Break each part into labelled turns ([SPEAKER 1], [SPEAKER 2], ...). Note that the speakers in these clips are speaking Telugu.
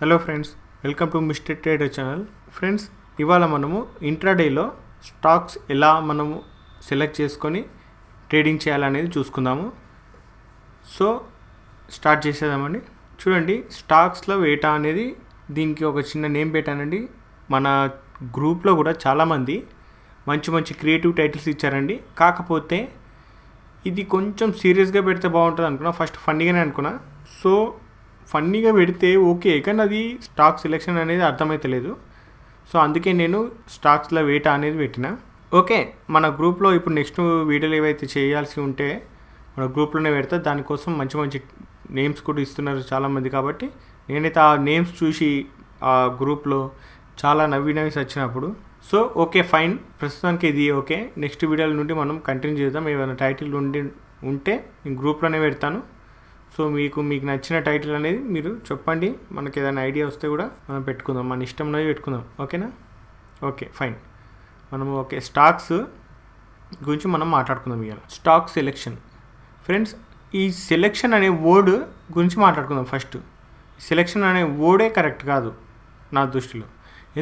[SPEAKER 1] hello friends welcome to mister trader channel friends ఇవాళ మనము ఇంట్రాడేలో స్టాక్స్ ఎలా మనము సెలెక్ట్ చేసుకొని ట్రేడింగ్ చేయాలనేది చూసుకుందాము సో స్టార్ట్ చేసేదామండి చూడండి స్టాక్స్లో వేట అనేది దీనికి ఒక చిన్న నేమ్ పెట్టానండి మన గ్రూప్లో కూడా చాలామంది మంచి మంచి క్రియేటివ్ టైటిల్స్ ఇచ్చారండి కాకపోతే ఇది కొంచెం సీరియస్గా పెడితే బాగుంటుంది అనుకున్నా ఫస్ట్ ఫన్నీగానే అనుకున్నా సో ఫన్నీగా పెడితే ఓకే కానీ అది స్టాక్ సెలెక్షన్ అనేది అర్థమవుతలేదు సో అందుకే నేను స్టాక్స్లో వేట అనేది పెట్టిన ఓకే మన గ్రూప్లో ఇప్పుడు నెక్స్ట్ వీడియోలు ఏవైతే చేయాల్సి ఉంటే మన గ్రూప్లోనే పెడతా దానికోసం మంచి మంచి నేమ్స్ కూడా ఇస్తున్నారు చాలామంది కాబట్టి నేనైతే ఆ నేమ్స్ చూసి ఆ గ్రూప్లో చాలా నవ్వి నవ్వి వచ్చినప్పుడు సో ఓకే ఫైన్ ప్రస్తుతానికి ఇది ఓకే నెక్స్ట్ వీడియోల నుండి మనం కంటిన్యూ చేద్దాం ఏమైనా టైటిల్ ఉండి ఉంటే నేను గ్రూప్లోనే పెడతాను సో మీకు మీకు నచ్చిన టైటిల్ అనేది మీరు చెప్పండి మనకి ఏదైనా ఐడియా వస్తే కూడా మనం పెట్టుకుందాం మన ఇష్టంలోనే పెట్టుకుందాం ఓకేనా ఓకే ఫైన్ మనము ఓకే స్టాక్స్ గురించి మనం మాట్లాడుకుందాం ఇవాళ స్టాక్ సెలెక్షన్ ఫ్రెండ్స్ ఈ సెలెక్షన్ అనే వర్డ్ గురించి మాట్లాడుకుందాం ఫస్ట్ సెలెక్షన్ అనే వర్డే కరెక్ట్ కాదు నా దృష్టిలో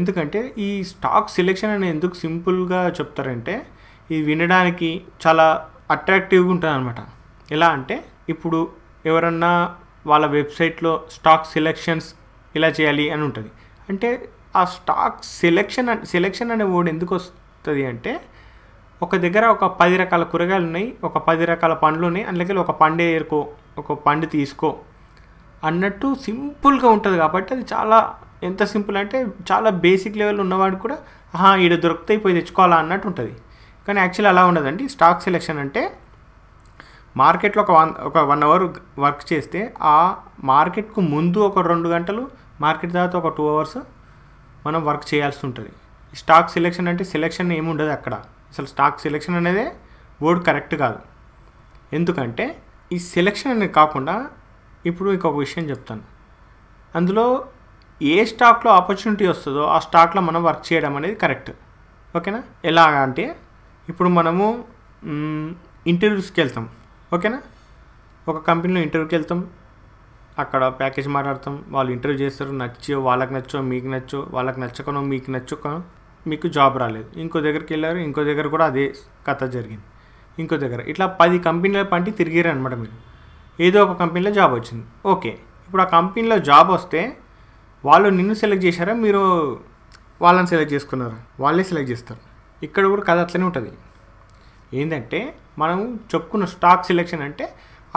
[SPEAKER 1] ఎందుకంటే ఈ స్టాక్ సెలెక్షన్ అనేది ఎందుకు సింపుల్గా చెప్తారంటే ఇది వినడానికి చాలా అట్రాక్టివ్గా ఉంటుంది అనమాట ఎలా అంటే ఇప్పుడు ఎవరన్నా వాళ్ళ వెబ్సైట్లో స్టాక్ సెలెక్షన్స్ ఇలా చేయాలి అని ఉంటుంది అంటే ఆ స్టాక్ సెలెక్షన్ సెలెక్షన్ అనే వర్డ్ ఎందుకు వస్తుంది అంటే ఒక దగ్గర ఒక పది రకాల కూరగాయలు ఉన్నాయి ఒక పది రకాల పండ్లు ఉన్నాయి అందులోకి ఒక పండే ఏరుకో ఒక పండు తీసుకో అన్నట్టు సింపుల్గా ఉంటుంది కాబట్టి అది చాలా ఎంత సింపుల్ అంటే చాలా బేసిక్ లెవెల్ ఉన్నవాడు కూడా ఆహా ఈడ దొరికితే పోయి తెచ్చుకోవాలా అన్నట్టు ఉంటుంది కానీ యాక్చువల్లీ అలా ఉండదండి స్టాక్ సెలెక్షన్ అంటే మార్కెట్లో ఒక వన్ ఒక వన్ అవర్ వర్క్ చేస్తే ఆ మార్కెట్కు ముందు ఒక రెండు గంటలు మార్కెట్ తర్వాత ఒక టూ అవర్స్ మనం వర్క్ చేయాల్సి ఉంటుంది స్టాక్ సెలెక్షన్ అంటే సెలెక్షన్ ఏముండదు అక్కడ అసలు స్టాక్ సెలెక్షన్ అనేది వర్డ్ కరెక్ట్ కాదు ఎందుకంటే ఈ సెలెక్షన్ అనేది కాకుండా ఇప్పుడు ఇంకొక విషయం చెప్తాను అందులో ఏ స్టాక్లో ఆపర్చునిటీ వస్తుందో ఆ స్టాక్లో మనం వర్క్ చేయడం అనేది కరెక్ట్ ఓకేనా ఎలా అంటే ఇప్పుడు మనము ఇంటర్వ్యూస్కి వెళ్తాం ఓకేనా ఒక కంపెనీలో ఇంటర్వ్యూకి వెళ్తాం అక్కడ ప్యాకేజ్ మాట్లాడతాం వాళ్ళు ఇంటర్వ్యూ చేస్తారు నచ్చో వాళ్ళకి నచ్చో మీకు నచ్చో వాళ్ళకి నచ్చకనో మీకు నచ్చకనో మీకు జాబ్ రాలేదు ఇంకో దగ్గరికి వెళ్ళారు ఇంకో దగ్గర కూడా అదే కథ జరిగింది ఇంకో దగ్గర ఇట్లా పది కంపెనీల పంటి తిరిగారు అనమాట మీరు ఏదో ఒక కంపెనీలో జాబ్ వచ్చింది ఓకే ఇప్పుడు ఆ కంపెనీలో జాబ్ వస్తే వాళ్ళు నిన్ను సెలెక్ట్ చేశారా మీరు వాళ్ళని సెలెక్ట్ చేసుకున్నారా వాళ్ళే సెలెక్ట్ చేస్తారు ఇక్కడ కూడా కథ అట్లనే ఉంటుంది ఏంటంటే మనం చెప్పుకున్న స్టాక్ సెలెక్షన్ అంటే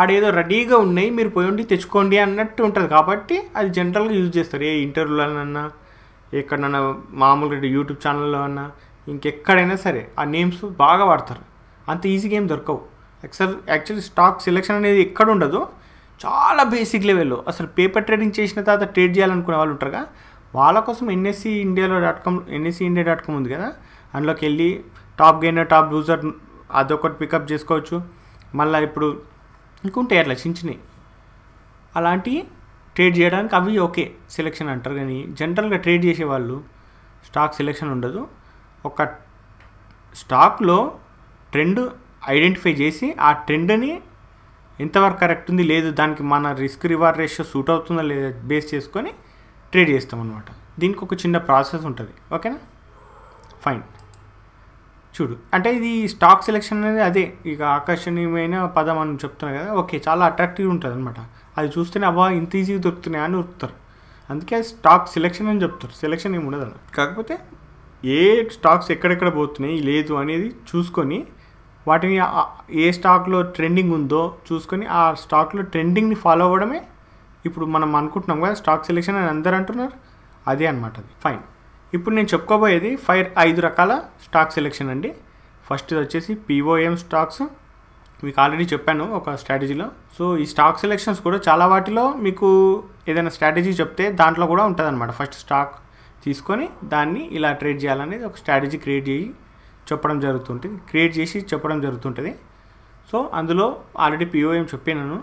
[SPEAKER 1] ఆడేదో రెడీగా ఉన్నాయి మీరు పోయి ఉండి తెచ్చుకోండి అన్నట్టు ఉంటుంది కాబట్టి అది జనరల్గా యూజ్ చేస్తారు ఏ ఇంటర్వ్యూలన్నా ఎక్కడన్నా మామూలుగా యూట్యూబ్ ఛానల్లో అన్నా ఇంకెక్కడైనా సరే ఆ నేమ్స్ బాగా వాడతారు అంత ఈజీగా ఏం దొరకవు యాక్చువల్ యాక్చువల్లీ స్టాక్ సెలెక్షన్ అనేది ఎక్కడ ఉండదు చాలా బేసిక్ లెవెల్లో అసలు పేపర్ ట్రేడింగ్ చేసిన తర్వాత ట్రేడ్ చేయాలనుకునే వాళ్ళు ఉంటారుగా వాళ్ళ కోసం ఎన్ఎస్సీ ఇండియాలో dot com NSE India dot com ఉంది కదా అందులోకి వెళ్ళి టాప్ గెయినర్ టాప్ లూజర్ అదొకటి పికప్ చేసుకోవచ్చు మళ్ళీ ఇప్పుడు ఇంకుంటాయి అట్లా చిన్న అలాంటివి ట్రేడ్ చేయడానికి అవి ఓకే సెలెక్షన్ అంటారు కానీ జనరల్గా ట్రేడ్ చేసేవాళ్ళు స్టాక్ సెలెక్షన్ ఉండదు ఒక స్టాక్లో ట్రెండ్ ఐడెంటిఫై చేసి ఆ ట్రెండ్ని ఎంతవరకు కరెక్ట్ ఉంది లేదు దానికి మన రిస్క్ రివార్డ్ రేషియో సూట్ అవుతుందా లేదా బేస్ చేసుకొని ట్రేడ్ చేస్తాం దీనికి ఒక చిన్న ప్రాసెస్ ఉంటుంది ఓకేనా ఫైన్ చూడు అంటే ఇది స్టాక్ సెలెక్షన్ అనేది అదే ఇక ఆకర్షణీయమైన పదం అని చెప్తున్నా కదా ఓకే చాలా అట్రాక్టివ్ ఉంటుంది అనమాట అది చూస్తేనే అబ్బా ఇంత ఈజీగా దొరుకుతున్నాయి అని దొరుకుతారు అందుకే స్టాక్ సెలెక్షన్ అని చెప్తారు సెలెక్షన్ ఏమి ఉండదు కాకపోతే ఏ స్టాక్స్ ఎక్కడెక్కడ పోతున్నాయి లేదు అనేది చూసుకొని వాటిని ఏ స్టాక్లో ట్రెండింగ్ ఉందో చూసుకొని ఆ స్టాక్లో ట్రెండింగ్ని ఫాలో అవ్వడమే ఇప్పుడు మనం అనుకుంటున్నాం కదా స్టాక్ సెలెక్షన్ అని అందరు అంటున్నారు అదే అనమాట అది ఫైన్ ఇప్పుడు నేను చెప్పుకోబోయేది ఫైర్ ఐదు రకాల స్టాక్ సెలెక్షన్ అండి ఫస్ట్ వచ్చేసి పీఓఎం స్టాక్స్ మీకు ఆల్రెడీ చెప్పాను ఒక స్ట్రాటజీలో సో ఈ స్టాక్ సెలెక్షన్స్ కూడా చాలా వాటిలో మీకు ఏదైనా స్ట్రాటజీ చెప్తే దాంట్లో కూడా ఉంటుంది ఫస్ట్ స్టాక్ తీసుకొని దాన్ని ఇలా ట్రేడ్ చేయాలనేది ఒక స్ట్రాటజీ క్రియేట్ చేసి చెప్పడం జరుగుతుంటుంది క్రియేట్ చేసి చెప్పడం జరుగుతుంటుంది సో అందులో ఆల్రెడీ పిఓఎం చెప్పినాను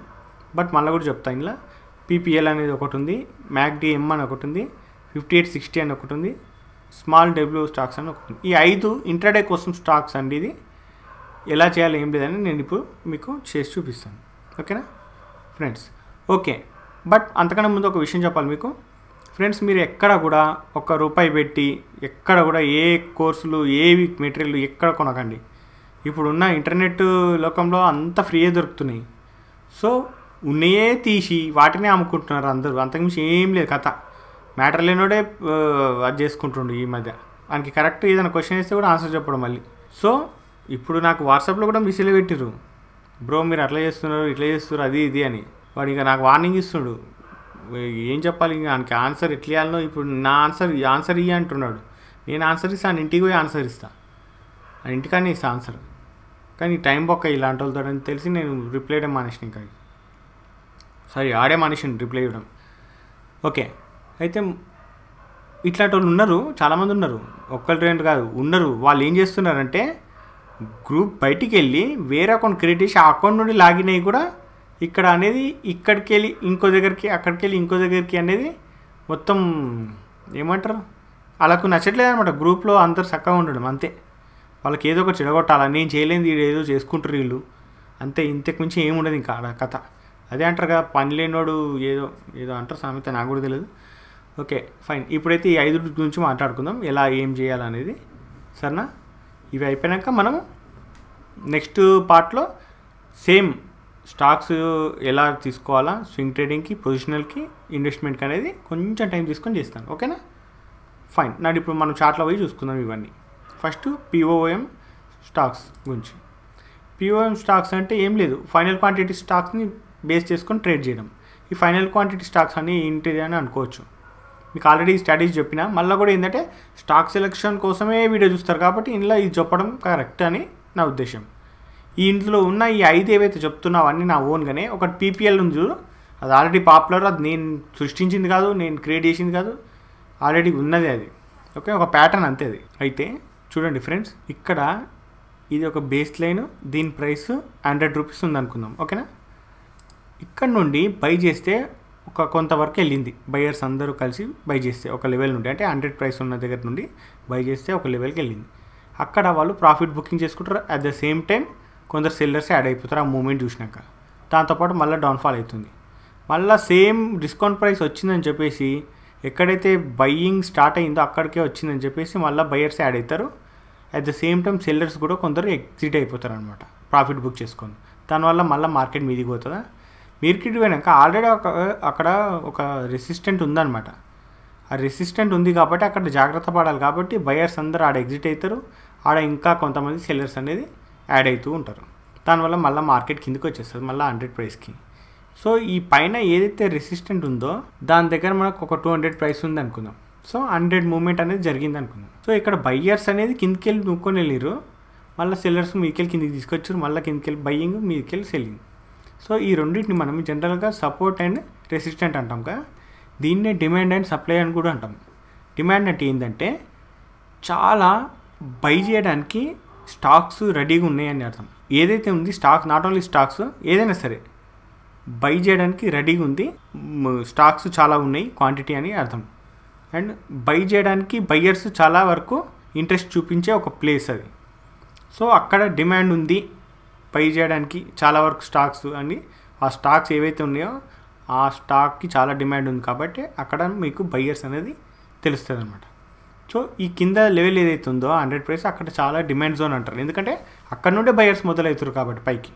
[SPEAKER 1] బట్ మళ్ళీ కూడా చెప్తాను ఇలా పీపీఎల్ అనేది ఒకటి ఉంది మ్యాక్డిఎం అని ఒకటి ఉంది ఫిఫ్టీ ఎయిట్ సిక్స్టీ అని ఒకటి ఉంది స్మాల్ డబ్ల్యూ స్టాక్స్ అని ఈ ఐదు ఇంట్రాడే కోసం స్టాక్స్ అండి ఇది ఎలా చేయాలి ఏం లేదని నేను ఇప్పుడు మీకు చేసి చూపిస్తాను ఓకేనా ఫ్రెండ్స్ ఓకే బట్ అంతకన్నా ముందు ఒక విషయం చెప్పాలి మీకు ఫ్రెండ్స్ మీరు ఎక్కడ కూడా ఒక రూపాయి పెట్టి ఎక్కడ కూడా ఏ కోర్సులు ఏవి మెటీరియల్ ఎక్కడ కొనకండి ఇప్పుడున్న ఇంటర్నెట్ లోకంలో అంత ఫ్రీయే దొరుకుతున్నాయి సో ఉన్నయే తీసి వాటినే అమ్ముకుంటున్నారు అందరూ అంతకుమించి ఏం లేదు కథ మ్యాటర్ లేనోడే అది చేసుకుంటుండు ఈ మధ్య ఆయనకి కరెక్ట్ ఏదైనా క్వశ్చన్ ఇస్తే కూడా ఆన్సర్ చెప్పడం మళ్ళీ సో ఇప్పుడు నాకు వాట్సాప్లో కూడా మిస్సేజ్ పెట్టిరు బ్రో మీరు అట్లా చేస్తున్నారు ఇట్లా చేస్తున్నారు అది ఇది అని వాడు ఇంకా నాకు వార్నింగ్ ఇస్తుండు ఏం చెప్పాలి ఇంకా ఆయనకి ఆన్సర్ ఎట్లా ఇవ్వాలనో ఇప్పుడు నా ఆన్సర్ ఆన్సర్ ఇయ్య అంటున్నాడు నేను ఆన్సర్ ఇస్తాను ఇంటికి పోయి ఆన్సర్ ఇస్తాను ఇంటికానే ఇస్తా ఆన్సర్ కానీ టైం బొక్క ఇలాంటి వాళ్ళతో అని తెలిసి నేను రిప్లై ఇవ్వడం మానేసిన ఇంకా సారీ ఆడే మనిషిని రిప్లై ఇవ్వడం ఓకే అయితే ఇట్లాంటి వాళ్ళు ఉన్నారు చాలామంది ఉన్నారు ఒక్కరు రెండు కాదు ఉన్నారు వాళ్ళు ఏం చేస్తున్నారంటే గ్రూప్ బయటికి వెళ్ళి వేరే అకౌంట్ క్రియేట్ చేసి ఆ అకౌంట్ నుండి లాగిన్ అయ్యి కూడా ఇక్కడ అనేది ఇక్కడికి వెళ్ళి ఇంకో దగ్గరికి అక్కడికి వెళ్ళి ఇంకో దగ్గరికి అనేది మొత్తం ఏమంటారు వాళ్ళకు నచ్చట్లేదు అనమాట గ్రూప్లో అందరు చక్కగా ఉండడం అంతే వాళ్ళకి ఏదో ఒకటి చెడగొట్టాలా నేను చేయలేని ఏదో చేసుకుంటారు వీళ్ళు అంతే ఇంతకు మించి ఏముండదు ఇంకా కథ అదే అంటారు కదా పని లేనోడు ఏదో ఏదో అంటారు సామెత నాకు కూడా తెలియదు ఓకే ఫైన్ ఇప్పుడైతే ఈ ఐదు గురించి మాట్లాడుకుందాం ఎలా ఏం చేయాలనేది సరేనా ఇవి అయిపోయాక మనము నెక్స్ట్ పార్ట్లో సేమ్ స్టాక్స్ ఎలా తీసుకోవాలా స్వింగ్ ట్రేడింగ్కి పొజిషనల్కి ఇన్వెస్ట్మెంట్కి అనేది కొంచెం టైం తీసుకొని చేస్తాను ఓకేనా ఫైన్ నాకు ఇప్పుడు మనం చాట్లో పోయి చూసుకుందాం ఇవన్నీ ఫస్ట్ పిఓఎం స్టాక్స్ గురించి పిఓఎం స్టాక్స్ అంటే ఏం లేదు ఫైనల్ క్వాంటిటీ స్టాక్స్ని బేస్ చేసుకొని ట్రేడ్ చేయడం ఈ ఫైనల్ క్వాంటిటీ స్టాక్స్ అని ఏంటిది అని అనుకోవచ్చు మీకు ఆల్రెడీ స్టడీస్ చెప్పిన మళ్ళీ కూడా ఏంటంటే స్టాక్ సెలెక్షన్ కోసమే వీడియో చూస్తారు కాబట్టి ఇంట్లో ఇది చెప్పడం కరెక్ట్ అని నా ఉద్దేశం ఈ ఇంట్లో ఉన్న ఈ ఐదు ఏవైతే చెప్తున్నావు అన్నీ నా ఓన్గానే ఒకటి పీపీఎల్ ఉంది చూడు అది ఆల్రెడీ పాపులర్ అది నేను సృష్టించింది కాదు నేను క్రియేట్ చేసింది కాదు ఆల్రెడీ ఉన్నది అది ఓకే ఒక ప్యాటర్న్ అంతే అది అయితే చూడండి ఫ్రెండ్స్ ఇక్కడ ఇది ఒక బేస్ లైన్ దీని ప్రైస్ హండ్రెడ్ రూపీస్ ఉంది అనుకుందాం ఓకేనా ఇక్కడ నుండి బై చేస్తే ఒక కొంతవరకు వెళ్ళింది బయర్స్ అందరూ కలిసి బై చేస్తే ఒక లెవెల్ నుండి అంటే హండ్రెడ్ ప్రైస్ ఉన్న దగ్గర నుండి బై చేస్తే ఒక లెవెల్కి వెళ్ళింది అక్కడ వాళ్ళు ప్రాఫిట్ బుకింగ్ చేసుకుంటారు అట్ ద సేమ్ టైం కొందరు సెల్లర్స్ యాడ్ అయిపోతారు ఆ మూమెంట్ చూసినాక దాంతోపాటు మళ్ళీ డౌన్ఫాల్ అవుతుంది మళ్ళీ సేమ్ డిస్కౌంట్ ప్రైస్ వచ్చిందని చెప్పేసి ఎక్కడైతే బయ్యింగ్ స్టార్ట్ అయిందో అక్కడికే వచ్చిందని చెప్పేసి మళ్ళీ బయర్స్ యాడ్ అవుతారు at the same time sellers కూడా కొందరు ఎగ్జిట్ అయిపోతారు అనమాట ప్రాఫిట్ బుక్ చేసుకొని దానివల్ల మళ్ళీ మార్కెట్ మీదికి పోతుందా మీర్కిట్ పోయినాక ఆల్రెడీ ఒక అక్కడ ఒక రెసిస్టెంట్ ఉందన్నమాట ఆ రెసిస్టెంట్ ఉంది కాబట్టి అక్కడ జాగ్రత్త పడాలి కాబట్టి బయర్స్ అందరూ ఆడ ఎగ్జిట్ అవుతారు ఆడ ఇంకా కొంతమంది సెల్లర్స్ అనేది యాడ్ అవుతూ ఉంటారు దానివల్ల మళ్ళీ మార్కెట్ కిందికి వచ్చేస్తుంది మళ్ళీ హండ్రెడ్ ప్రైస్కి సో ఈ పైన ఏదైతే రెసిస్టెంట్ ఉందో దాని దగ్గర మనకు ఒక టూ హండ్రెడ్ ప్రైస్ ఉంది అనుకుందాం సో హండ్రెడ్ మూమెంట్ అనేది జరిగింది అనుకుందాం సో ఇక్కడ బయ్యర్స్ అనేది కిందికి వెళ్ళి నూక్కొని వెళ్ళారు మళ్ళీ సెల్లర్స్ మీకెళ్ళి కిందికి తీసుకొచ్చారు మళ్ళీ కిందికి వెళ్ళి బయ్యింగ్ మీకెళ్ళి సెల్లింగ్ సో ఈ రెండింటిని మనం జనరల్గా సపోర్ట్ అండ్ రెసిస్టెంట్ అంటాం కదా దీన్నే డిమాండ్ అండ్ సప్లై అని కూడా అంటాం డిమాండ్ అంటే ఏంటంటే చాలా బై చేయడానికి స్టాక్స్ రెడీగా ఉన్నాయని అర్థం ఏదైతే ఉంది స్టాక్ నాట్ ఓన్లీ స్టాక్స్ ఏదైనా సరే బై చేయడానికి రెడీగా ఉంది స్టాక్స్ చాలా ఉన్నాయి క్వాంటిటీ అని అర్థం అండ్ బై చేయడానికి బయ్యర్స్ చాలా వరకు ఇంట్రెస్ట్ చూపించే ఒక ప్లేస్ అది సో అక్కడ డిమాండ్ ఉంది పై చేయడానికి చాలా వరకు స్టాక్స్ అండి ఆ స్టాక్స్ ఏవైతే ఉన్నాయో ఆ స్టాక్కి చాలా డిమాండ్ ఉంది కాబట్టి అక్కడ మీకు బయ్యర్స్ అనేది తెలుస్తుంది అనమాట సో ఈ కింద లెవెల్ ఏదైతే ఉందో హండ్రెడ్ ప్రైస్ అక్కడ చాలా డిమాండ్ జోన్ అంటారు ఎందుకంటే అక్కడ నుండే బయర్స్ మొదలవుతారు కాబట్టి పైకి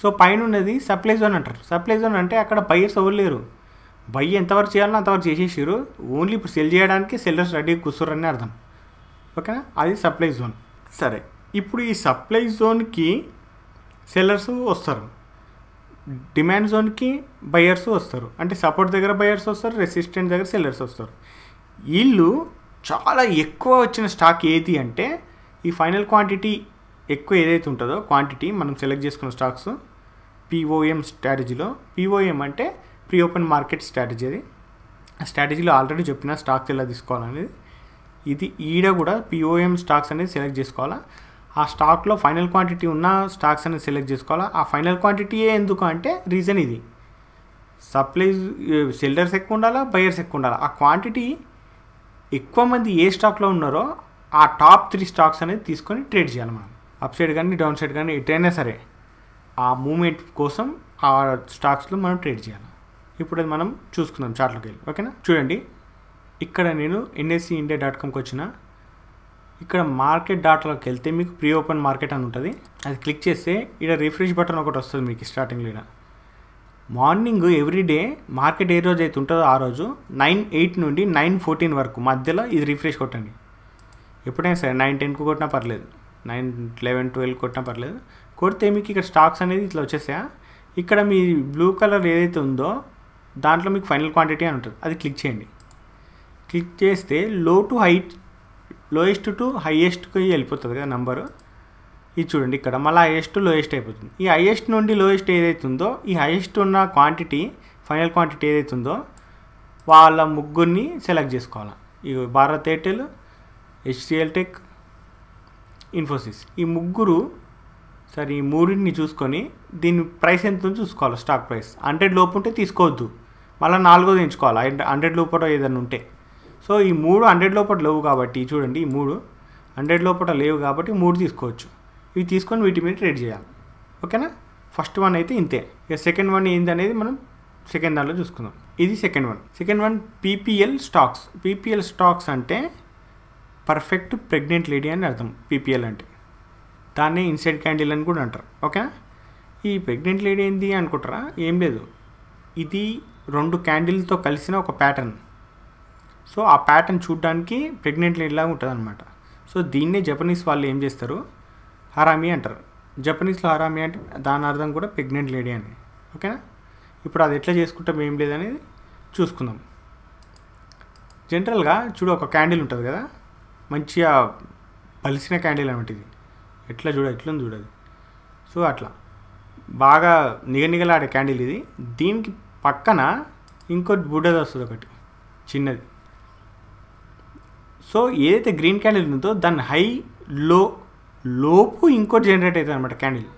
[SPEAKER 1] సో పైన ఉన్నది సప్లై జోన్ అంటారు సప్లై జోన్ అంటే అక్కడ బయర్స్ ఎవరు లేరు బై ఎంతవరకు చేయాలన్నా అంతవరకు చేసేసారు ఓన్లీ ఇప్పుడు సెల్ చేయడానికి సెల్లర్స్ రెడీ కూర్చోరని అర్థం ఓకేనా అది సప్లై జోన్ సరే ఇప్పుడు ఈ సప్లై జోన్కి సెల్లర్స్ వస్తారు డిమాండ్ జోన్కి బయర్స్ వస్తారు అంటే సపోర్ట్ దగ్గర బయర్స్ వస్తారు రెసిస్టెంట్ దగ్గర సెల్లర్స్ వస్తారు వీళ్ళు చాలా ఎక్కువ వచ్చిన స్టాక్ ఏది అంటే ఈ ఫైనల్ క్వాంటిటీ ఎక్కువ ఏదైతే ఉంటుందో క్వాంటిటీ మనం సెలెక్ట్ చేసుకున్న స్టాక్స్ పిఓఎం స్ట్రాటజీలో పిఓఎం అంటే ప్రీ ఓపెన్ మార్కెట్ స్ట్రాటజీ అది స్ట్రాటజీలో ఆల్రెడీ చెప్పిన స్టాక్స్ ఎలా తీసుకోవాలనేది ఇది ఈడ కూడా పిఓఎం స్టాక్స్ అనేది సెలెక్ట్ చేసుకోవాలా ఆ స్టాక్లో ఫైనల్ క్వాంటిటీ ఉన్న స్టాక్స్ అనేది సెలెక్ట్ చేసుకోవాలా ఆ ఫైనల్ క్వాంటిటీయే ఎందుకు అంటే రీజన్ ఇది సప్లై సెల్లర్స్ ఎక్కువ ఉండాలా బయర్స్ ఎక్కువ ఉండాలా ఆ క్వాంటిటీ ఎక్కువ మంది ఏ స్టాక్లో ఉన్నారో ఆ టాప్ త్రీ స్టాక్స్ అనేది తీసుకొని ట్రేడ్ చేయాలి మనం అప్ సైడ్ కానీ డౌన్ సైడ్ కానీ ఎటైనా సరే ఆ మూమెంట్ కోసం ఆ స్టాక్స్లో మనం ట్రేడ్ చేయాలి ఇప్పుడు అది మనం చూసుకుందాం చార్ట్లోకి వెళ్ళి ఓకేనా చూడండి ఇక్కడ నేను ఎన్ఎస్సి ఇండియా డాట్ కామ్కి వచ్చిన ఇక్కడ మార్కెట్ డాటాలోకి వెళ్తే మీకు ప్రీ ఓపెన్ మార్కెట్ అని ఉంటుంది అది క్లిక్ చేస్తే ఇక్కడ రిఫ్రెష్ బటన్ ఒకటి వస్తుంది మీకు స్టార్టింగ్లో ఇక్కడ మార్నింగ్ ఎవ్రీడే మార్కెట్ ఏ రోజు అయితే ఉంటుందో ఆ రోజు నైన్ ఎయిట్ నుండి నైన్ ఫోర్టీన్ వరకు మధ్యలో ఇది రిఫ్రెష్ కొట్టండి ఎప్పుడైనా సరే నైన్ టెన్కి కొట్టినా పర్లేదు నైన్ లెవెన్ ట్వెల్వ్ కొట్టినా పర్లేదు కొడితే మీకు ఇక్కడ స్టాక్స్ అనేది ఇట్లా వచ్చేసా ఇక్కడ మీ బ్లూ కలర్ ఏదైతే ఉందో దాంట్లో మీకు ఫైనల్ క్వాంటిటీ అని ఉంటుంది అది క్లిక్ చేయండి క్లిక్ చేస్తే low to high lowest to హయ్యెస్ట్కి వెళ్ళిపోతుంది కదా నెంబరు ఇది చూడండి ఇక్కడ మళ్ళీ హైయెస్ట్ లోయెస్ట్ అయిపోతుంది ఈ హైయెస్ట్ నుండి లోయెస్ట్ ఏదైతుందో ఈ హైయెస్ట్ ఉన్న క్వాంటిటీ ఫైనల్ క్వాంటిటీ ఏదైతుందో వాళ్ళ ముగ్గురిని సెలెక్ట్ చేసుకోవాలి ఇవి భారత్ ఎయిర్టెల్ హెచ్సిఎల్ టెక్ ఇన్ఫోసిస్ ఈ ముగ్గురు సరే ఈ మూడింటిని చూసుకొని దీని ప్రైస్ ఎంత చూసుకోవాలి స్టాక్ ప్రైస్ హండ్రెడ్ లోపు ఉంటే తీసుకోవద్దు మళ్ళీ నాలుగోది ఎంచుకోవాలి హండ్రెడ్ లోపల ఏదైనా ఉంటే సో ఈ మూడు హండ్రెడ్ లోపల లేవు కాబట్టి చూడండి ఈ మూడు హండ్రెడ్ లోపల లేవు కాబట్టి మూడు తీసుకోవచ్చు ఇవి తీసుకొని వీటి మీద ట్రేడ్ చేయాలి ఓకేనా ఫస్ట్ వన్ అయితే ఇంతే ఇక సెకండ్ వన్ అనేది మనం సెకండ్ దానిలో చూసుకుందాం ఇది second one second one PPL stocks PPL stocks అంటే పర్ఫెక్ట్ ప్రెగ్నెంట్ లేడీ అని అర్థం పీపీఎల్ అంటే దాన్ని ఇన్సైడ్ క్యాండిల్ అని కూడా అంటారు ఓకేనా ఈ ప్రెగ్నెంట్ లేడీ ఏంది అనుకుంటారా ఏం లేదు ఇది రెండు క్యాండిల్తో కలిసిన ఒక ప్యాటర్న్ సో ఆ ప్యాటర్న్ చూడడానికి ప్రెగ్నెంట్ ఇలా ఉంటుంది అనమాట సో దీన్నే జపనీస్ వాళ్ళు ఏం చేస్తారు హరామి అంటారు జపనీస్లో హరామి అంటే దాని అర్థం కూడా ప్రెగ్నెంట్ లేడీ అని ఓకేనా ఇప్పుడు అది ఎట్లా చేసుకుంటాం ఏం లేదనేది చూసుకుందాం జనరల్గా చూడు ఒక క్యాండిల్ ఉంటుంది కదా మంచిగా పలిసిన క్యాండిల్ అనమాట ఇది ఎట్లా చూడ ఉంది చూడదు సో అట్లా బాగా నిగనిగలాడే క్యాండిల్ ఇది దీనికి పక్కన ఇంకోటి బుడ్డది వస్తుంది ఒకటి చిన్నది సో ఏదైతే గ్రీన్ క్యాండిల్ ఉందో దాని హై లో లోపు ఇంకోటి జనరేట్ అవుతుంది అనమాట క్యాండిల్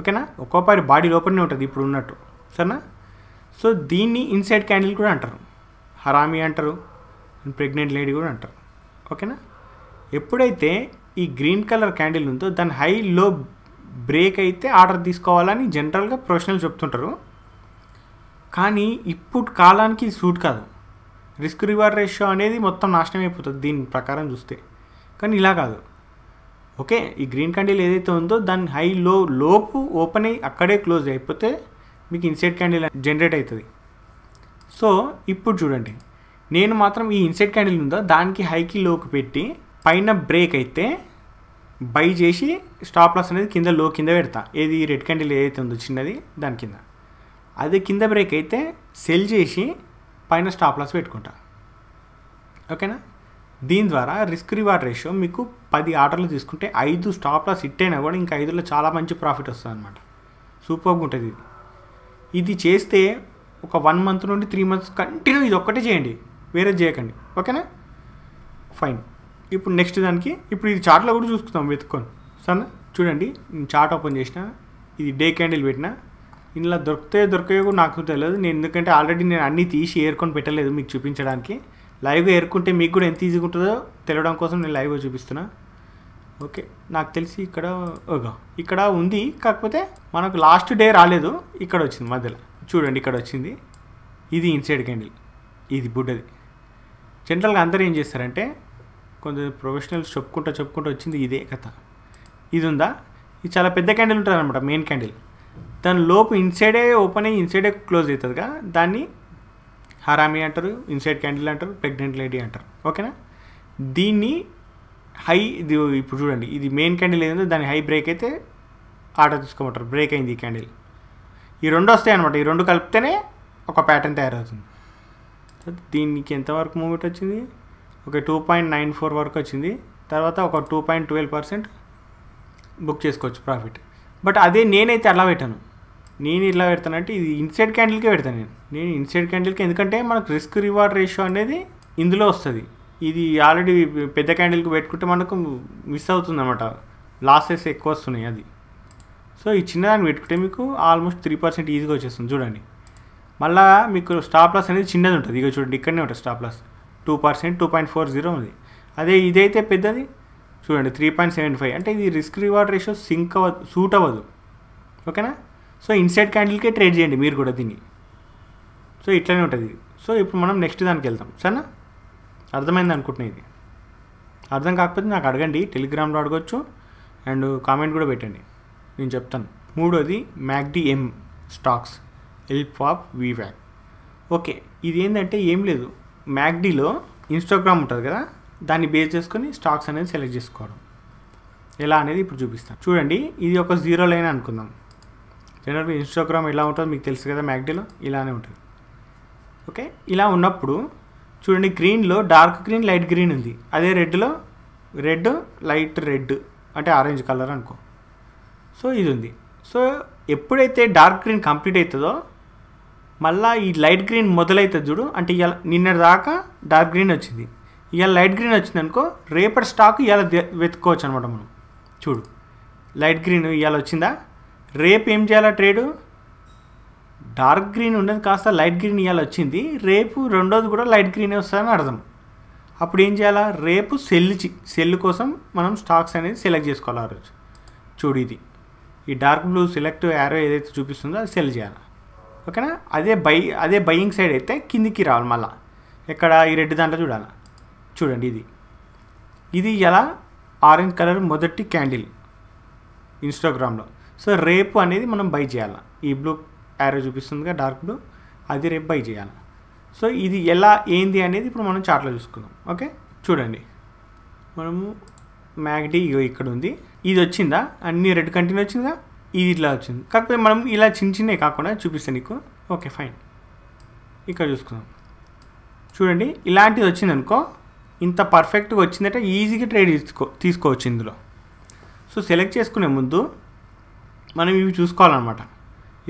[SPEAKER 1] ఓకేనా ఒక్కోపారి బాడీ లోపలనే ఉంటుంది ఇప్పుడు ఉన్నట్టు సరేనా సో దీన్ని ఇన్సైడ్ క్యాండిల్ కూడా అంటారు హరామి అంటారు ప్రెగ్నెంట్ లేడీ కూడా అంటారు ఓకేనా ఎప్పుడైతే ఈ గ్రీన్ కలర్ క్యాండిల్ ఉందో దాని హై లో బ్రేక్ అయితే ఆర్డర్ తీసుకోవాలని జనరల్గా ప్రొఫెషనల్ చెప్తుంటారు కానీ ఇప్పుడు కాలానికి సూట్ కాదు రిస్క్ రివార్డ్ రేషియో అనేది మొత్తం నాశనం అయిపోతుంది దీని ప్రకారం చూస్తే కానీ ఇలా కాదు ఓకే ఈ గ్రీన్ క్యాండిల్ ఏదైతే ఉందో దాని హై లో లోపు ఓపెన్ అయ్యి అక్కడే క్లోజ్ అయిపోతే మీకు ఇన్సైడ్ క్యాండిల్ జనరేట్ అవుతుంది సో ఇప్పుడు చూడండి నేను మాత్రం ఈ ఇన్సైడ్ క్యాండిల్ ఉందో దానికి హైకి లోకి పెట్టి పైన బ్రేక్ అయితే బై చేసి స్టాప్ లాస్ అనేది కింద లో కింద పెడతా ఏది రెడ్ క్యాండిల్ ఏదైతే ఉందో చిన్నది దాని కింద అది కింద బ్రేక్ అయితే సెల్ చేసి పైన స్టాప్ లాస్ పెట్టుకుంటా ఓకేనా దీని ద్వారా రిస్క్ రివార్డ్ రేషియో మీకు పది ఆర్డర్లు తీసుకుంటే ఐదు స్టాప్ లాస్ హిట్ అయినా కూడా ఇంకా ఐదులో చాలా మంచి ప్రాఫిట్ వస్తుంది అనమాట సూపర్గా ఉంటుంది ఇది ఇది చేస్తే ఒక వన్ మంత్ నుండి త్రీ మంత్స్ కంటిన్యూ ఇది ఒక్కటే చేయండి వేరే చేయకండి ఓకేనా ఫైన్ ఇప్పుడు నెక్స్ట్ దానికి ఇప్పుడు ఇది చార్ట్లో కూడా చూసుకుందాం వెతుక్కొని సరే చూడండి నేను చార్ట్ ఓపెన్ చేసిన ఇది డే క్యాండిల్ పెట్టినా ఇందులో దొరికితే దొరికేవో నాకు తెలియదు నేను ఎందుకంటే ఆల్రెడీ నేను అన్నీ తీసి ఏరుకొని పెట్టలేదు మీకు చూపించడానికి లైవ్గా ఏరుకుంటే మీకు కూడా ఎంత ఈజీగా ఉంటుందో తెలియడం కోసం నేను లైవ్గా చూపిస్తున్నా ఓకే నాకు తెలిసి ఇక్కడ ఇక్కడ ఉంది కాకపోతే మనకు లాస్ట్ డే రాలేదు ఇక్కడ వచ్చింది మధ్యలో చూడండి ఇక్కడ వచ్చింది ఇది ఇన్సైడ్ క్యాండిల్ ఇది బుడ్డది జనరల్గా అందరూ ఏం చేస్తారంటే కొంచెం ప్రొఫెషనల్స్ చెప్పుకుంటూ చెప్పుకుంటూ వచ్చింది ఇదే కథ ఇది ఉందా ఇది చాలా పెద్ద క్యాండిల్ ఉంటుంది అనమాట మెయిన్ క్యాండిల్ దాని లోపు ఇన్సైడే ఓపెన్ అయ్యి ఇన్సైడే క్లోజ్ అవుతుందిగా దాన్ని హరామి అంటారు ఇన్సైడ్ క్యాండిల్ అంటారు ప్రెగ్నెంట్ లేడీ అంటారు ఓకేనా దీన్ని హై ఇది ఇప్పుడు చూడండి ఇది మెయిన్ క్యాండిల్ ఏదైందో దాని హై బ్రేక్ అయితే ఆర్డర్ తీసుకోమంటారు బ్రేక్ అయింది ఈ క్యాండిల్ ఈ రెండు వస్తాయి అనమాట ఈ రెండు కలిపితేనే ఒక ప్యాటర్న్ తయారవుతుంది దీనికి ఎంతవరకు మూమెంట్ వచ్చింది ఒక టూ పాయింట్ నైన్ ఫోర్ వరకు వచ్చింది తర్వాత ఒక two point twelve percent book చేసుకోవచ్చు ప్రాఫిట్ బట్ అదే నేనైతే అలా పెట్టాను నేను ఇట్లా పెడతానంటే ఇది ఇన్సైడ్ క్యాండిల్కే పెడతాను నేను నేను ఇన్సైడ్ క్యాండిల్కి ఎందుకంటే మనకు రిస్క్ రివార్డ్ రేషియో అనేది ఇందులో వస్తుంది ఇది ఆల్రెడీ పెద్ద క్యాండిల్కి పెట్టుకుంటే మనకు మిస్ అవుతుంది అనమాట లాసెస్ ఎక్కువ వస్తున్నాయి అది సో ఈ చిన్నదాన్ని పెట్టుకుంటే మీకు ఆల్మోస్ట్ త్రీ పర్సెంట్ ఈజీగా వచ్చేస్తుంది చూడండి మళ్ళా మీకు స్టాప్ లాస్ అనేది చిన్నది ఉంటుంది ఇక చూడండి ఇక్కడనే ఉంటుంది stop loss two percent two point four zero ఉంది అదే ఇదైతే పెద్దది చూడండి త్రీ పాయింట్ సెవెన్ ఫైవ్ అంటే ఇది రిస్క్ రివార్డ్ రేషియో సింక్ అవ్వదు సూట్ అవ్వదు ఓకేనా సో ఇన్సైడ్ క్యాండిల్కే ట్రేడ్ చేయండి మీరు కూడా దీన్ని సో ఇట్లనే ఉంటుంది సో ఇప్పుడు మనం నెక్స్ట్ దానికి వెళ్తాం సరేనా అర్థమైంది అనుకుంటున్నా ఇది అర్థం కాకపోతే నాకు అడగండి టెలిగ్రామ్లో అడగచ్చు అండ్ కామెంట్ కూడా పెట్టండి నేను చెప్తాను మూడోది మ్యాగ్డీ ఎం స్టాక్స్ హెల్ప్ ఆఫ్ వ్యాక్ ఓకే ఇది ఏంటంటే ఏం లేదు మ్యాగ్డీలో ఇన్స్టాగ్రామ్ ఉంటుంది కదా దాన్ని బేస్ చేసుకొని స్టాక్స్ అనేది సెలెక్ట్ చేసుకోవడం ఎలా అనేది ఇప్పుడు చూపిస్తాను చూడండి ఇది ఒక జీరో లైన్ అనుకుందాం జనరల్గా ఇన్స్టాగ్రామ్ ఎలా ఉంటుందో మీకు తెలుసు కదా మ్యాగ్డీలో ఇలానే ఉంటుంది ఓకే ఇలా ఉన్నప్పుడు చూడండి గ్రీన్లో డార్క్ గ్రీన్ లైట్ గ్రీన్ ఉంది అదే రెడ్లో రెడ్ లైట్ రెడ్ అంటే ఆరెంజ్ కలర్ అనుకో సో ఇది ఉంది సో ఎప్పుడైతే డార్క్ గ్రీన్ కంప్లీట్ అవుతుందో మళ్ళీ ఈ లైట్ గ్రీన్ మొదలవుతుంది చూడు అంటే ఇవాళ నిన్నటి దాకా డార్క్ గ్రీన్ వచ్చింది ఇవాళ లైట్ గ్రీన్ వచ్చింది అనుకో రేపటి స్టాక్ ఇవాళ వెతుక్కోవచ్చు అనమాట మనం చూడు లైట్ గ్రీన్ ఇవాళ వచ్చిందా రేపు ఏం చేయాలా ట్రేడు డార్క్ గ్రీన్ ఉండేది కాస్త లైట్ గ్రీన్ ఇవ్వాలి వచ్చింది రేపు రెండోది కూడా లైట్ గ్రీనే వస్తుందని అర్థం అప్పుడు ఏం చేయాలా రేపు సెల్ సెల్ కోసం మనం స్టాక్స్ అనేది సెలెక్ట్ చేసుకోవాలి ఆ రోజు చూడు ఇది ఈ డార్క్ బ్లూ సెలెక్ట్ యారో ఏదైతే చూపిస్తుందో అది సెల్ చేయాలి ఓకేనా అదే బై అదే బయ్యింగ్ సైడ్ అయితే కిందికి రావాలి మళ్ళీ ఎక్కడ ఈ రెడ్ దాంట్లో చూడాలి చూడండి ఇది ఇది ఎలా ఆరెంజ్ కలర్ మొదటి క్యాండిల్ ఇన్స్టాగ్రామ్లో సో రేపు అనేది మనం బై చేయాలి ఈ బ్లూ యారో చూపిస్తుందిగా డార్క్ బ్లూ అది రేపు బై చేయాలి సో ఇది ఎలా ఏంది అనేది ఇప్పుడు మనం చార్ట్లో చూసుకుందాం ఓకే చూడండి మనము మ్యాగ్డీ ఇక్కడ ఉంది ఇది వచ్చిందా అన్ని రెడ్ కంటిన్యూ వచ్చిందా ఇది ఇట్లా వచ్చింది కాకపోతే మనం ఇలా చిన్న చిన్నవి కాకుండా చూపిస్తాను నీకు ఓకే ఫైన్ ఇక్కడ చూసుకుందాం చూడండి ఇలాంటిది వచ్చిందనుకో ఇంత పర్ఫెక్ట్గా వచ్చిందంటే ఈజీగా ట్రేడ్ తీసుకో తీసుకోవచ్చు ఇందులో సో సెలెక్ట్ చేసుకునే ముందు మనం ఇవి చూసుకోవాలన్నమాట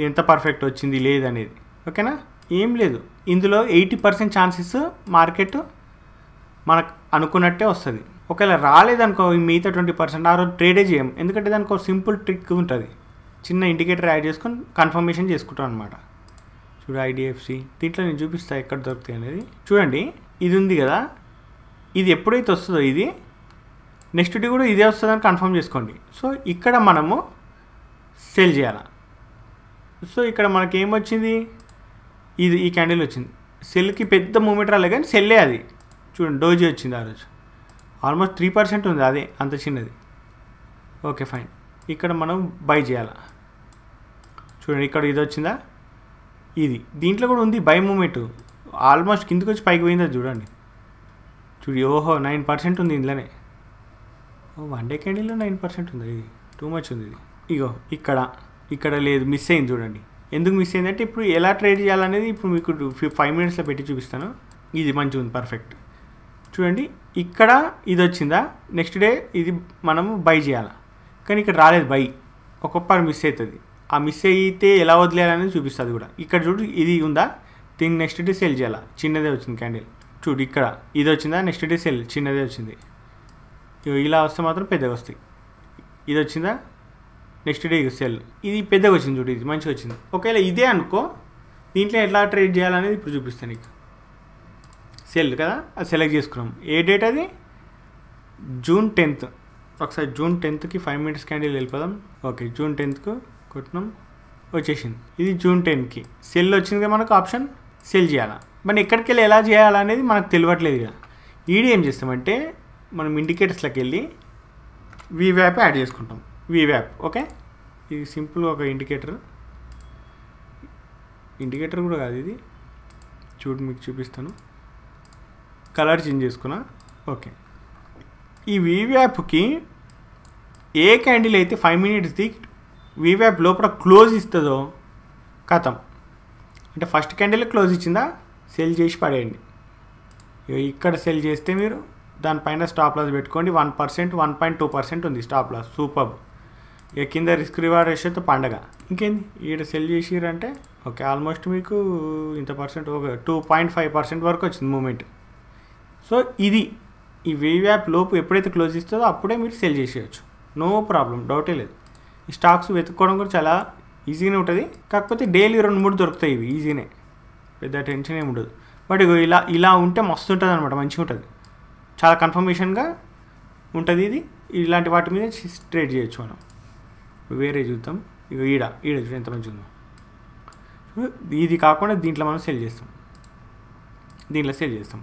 [SPEAKER 1] ఎంత పర్ఫెక్ట్ వచ్చింది లేదనేది ఓకేనా ఏం లేదు ఇందులో ఎయిటీ పర్సెంట్ ఛాన్సెస్ మార్కెట్ మనకు అనుకున్నట్టే వస్తుంది ఒకవేళ రాలేదనుకో మిగతా ట్వంటీ పర్సెంట్ ఆ రోజు ట్రేడే చేయం ఎందుకంటే దానికి ఒక సింపుల్ ట్రిక్ ఉంటుంది చిన్న ఇండికేటర్ యాడ్ చేసుకొని కన్ఫర్మేషన్ చేసుకుంటాం అనమాట చూడు ఐడిఎఫ్సి దీంట్లో నేను చూపిస్తా ఎక్కడ దొరుకుతాయి అనేది చూడండి ఇది ఉంది కదా ఇది ఎప్పుడైతే వస్తుందో ఇది నెక్స్ట్ డే కూడా ఇదే వస్తుందని కన్ఫర్మ్ చేసుకోండి సో ఇక్కడ మనము సెల్ చేయాలి సో ఇక్కడ మనకి ఏమొచ్చింది ఇది ఈ క్యాండిల్ వచ్చింది సెల్కి పెద్ద మూమెంట్ రాలే కానీ సెల్లే అది చూడండి డోజీ వచ్చింది ఆ రోజు ఆల్మోస్ట్ త్రీ పర్సెంట్ ఉంది అదే అంత చిన్నది ఓకే ఫైన్ ఇక్కడ మనం బై చేయాలా చూడండి ఇక్కడ ఇది వచ్చిందా ఇది దీంట్లో కూడా ఉంది బై మూమెంట్ ఆల్మోస్ట్ కిందకి వచ్చి పైకి పోయిందా చూడండి చూడు ఓహో నైన్ పర్సెంట్ ఉంది ఇందులోనే వన్ డే క్యాండిల్లో నైన్ పర్సెంట్ ఉంది ఇది టూ మచ్ ఉంది ఇది ఇగో ఇక్కడ ఇక్కడ లేదు మిస్ అయింది చూడండి ఎందుకు మిస్ అయిందంటే ఇప్పుడు ఎలా ట్రేడ్ చేయాలనేది ఇప్పుడు మీకు ఫైవ్ మినిట్స్లో పెట్టి చూపిస్తాను ఇది మంచిగా ఉంది పర్ఫెక్ట్ చూడండి ఇక్కడ ఇది వచ్చిందా నెక్స్ట్ డే ఇది మనము బై చేయాలా కానీ ఇక్కడ రాలేదు బై ఒక్కొక్కరు మిస్ అవుతుంది ఆ మిస్ అయితే ఎలా వదిలేయాలనేది చూపిస్తుంది కూడా ఇక్కడ చూడు ఇది ఉందా దీన్ని నెక్స్ట్ డే సెల్ చేయాలా చిన్నదే వచ్చింది క్యాండిల్ చూడు ఇక్కడ ఇది వచ్చిందా నెక్స్ట్ డే సెల్ చిన్నదే వచ్చింది ఇలా వస్తే మాత్రం పెద్దగా వస్తాయి ఇది వచ్చిందా నెక్స్ట్ డే సెల్ ఇది పెద్దగా వచ్చింది చూడు ఇది మంచిగా వచ్చింది ఒకవేళ ఇదే అనుకో దీంట్లో ఎట్లా ట్రేడ్ చేయాలనేది ఇప్పుడు చూపిస్తాను నీకు సెల్ కదా అది సెలెక్ట్ చేసుకున్నాం ఏ డేట్ అది జూన్ టెన్త్ ఒకసారి జూన్ టెన్త్కి ఫైవ్ మినిట్స్ క్యాండిల్ వెళ్ళిపోదాం ఓకే జూన్ టెన్త్కు కొట్టినాం వచ్చేసింది ఇది జూన్ టెన్త్కి సెల్ వచ్చింది మనకు ఆప్షన్ సెల్ చేయాలా మనం ఎక్కడికి వెళ్ళి ఎలా చేయాలనేది మనకు తెలియట్లేదు కదా ఈడీ ఏం చేస్తామంటే మనం ఇండికేటర్స్లోకి వెళ్ళి వీవ్యాప్ యాడ్ చేసుకుంటాం వివ్యాప్ ఓకే ఇది సింపుల్ ఒక ఇండికేటర్ ఇండికేటర్ కూడా కాదు ఇది చూడు మీకు చూపిస్తాను కలర్ చేంజ్ చేసుకున్నా ఓకే ఈ వివ్యాప్కి ఏ క్యాండిల్ అయితే ఫైవ్ మినిట్స్ది వివ్యాప్ లోపల క్లోజ్ ఇస్తుందో కథం అంటే ఫస్ట్ క్యాండిల్ క్లోజ్ ఇచ్చిందా సెల్ చేసి పడేయండి ఇక్కడ సెల్ చేస్తే మీరు దానిపైన స్టాప్ లాస్ పెట్టుకోండి one percent one point two percent ఉంది స్టాప్ లాస్ సూపర్ ఇక కింద రిస్క్ రివార్డ్ రేషియోతో పండగ ఇంకేంది ఈడ సెల్ చేసిరంటే ఓకే ఆల్మోస్ట్ మీకు ఇంత పర్సెంట్ ఒక టూ పాయింట్ ఫైవ్ పర్సెంట్ వరకు వచ్చింది మూమెంట్ సో ఇది ఈ వేవ్యాప్ యాప్ లోపు ఎప్పుడైతే క్లోజ్ ఇస్తుందో అప్పుడే మీరు సెల్ చేసేయచ్చు నో ప్రాబ్లం డౌటే లేదు ఈ స్టాక్స్ వెతుక్కోవడం కూడా చాలా ఈజీగానే ఉంటుంది కాకపోతే డైలీ రెండు మూడు దొరుకుతాయి ఇవి ఈజీనే పెద్ద టెన్షన్ ఏమి ఉండదు బట్ ఇలా ఇలా ఉంటే మస్తు ఉంటుంది అనమాట మంచిగా ఉంటుంది చాలా కన్ఫర్మేషన్గా ఉంటుంది ఇది ఇలాంటి వాటి మీద ట్రేడ్ చేయొచ్చు మనం వేరే చూద్దాం ఇక ఈడ ఈడ చూడండి ఎంత మంచి ఉందో ఇది కాకుండా దీంట్లో మనం సెల్ చేస్తాం దీంట్లో సెల్ చేస్తాం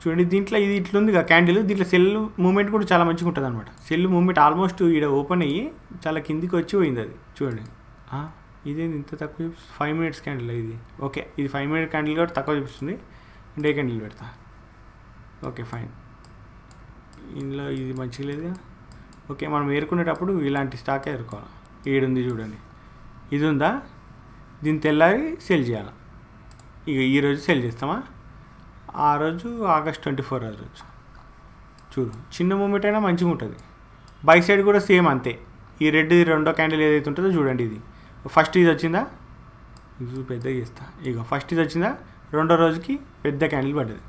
[SPEAKER 1] చూడండి దీంట్లో ఇది ఇట్లా ఉంది క్యాండిల్ దీంట్లో సెల్ మూమెంట్ కూడా చాలా మంచిగా ఉంటుంది అనమాట సెల్ మూమెంట్ ఆల్మోస్ట్ ఈడ ఓపెన్ అయ్యి చాలా కిందికి వచ్చి పోయింది అది చూడండి ఇదేంది ఇంత తక్కువ చూపిస్తుంది ఫైవ్ మినిట్స్ క్యాండిల్ ఇది ఓకే ఇది ఫైవ్ మినిట్ క్యాండిల్ కూడా తక్కువ చూపిస్తుంది డే క్యాండిల్ పెడతా ఓకే ఫైన్ ఇందులో ఇది మంచిగా లేదు ఓకే మనం ఏరుకునేటప్పుడు ఇలాంటి స్టాకే ఏరుకోవాలి ఏడుంది చూడండి ఇది ఉందా దీని తెల్లారి సెల్ చేయాలి ఇక ఈరోజు సెల్ చేస్తామా ఆ రోజు ఆగస్ట్ ట్వంటీ ఫోర్ రోజు చూడు చిన్న మూమెంట్ అయినా మంచిగా ఉంటుంది బై సైడ్ కూడా సేమ్ అంతే ఈ రెడ్ రెండో క్యాండిల్ ఏదైతే ఉంటుందో చూడండి ఇది ఫస్ట్ ఇది వచ్చిందా ఇది పెద్దగా చేస్తా ఇక ఫస్ట్ ఇది వచ్చిందా రెండో రోజుకి పెద్ద క్యాండిల్ పడ్డది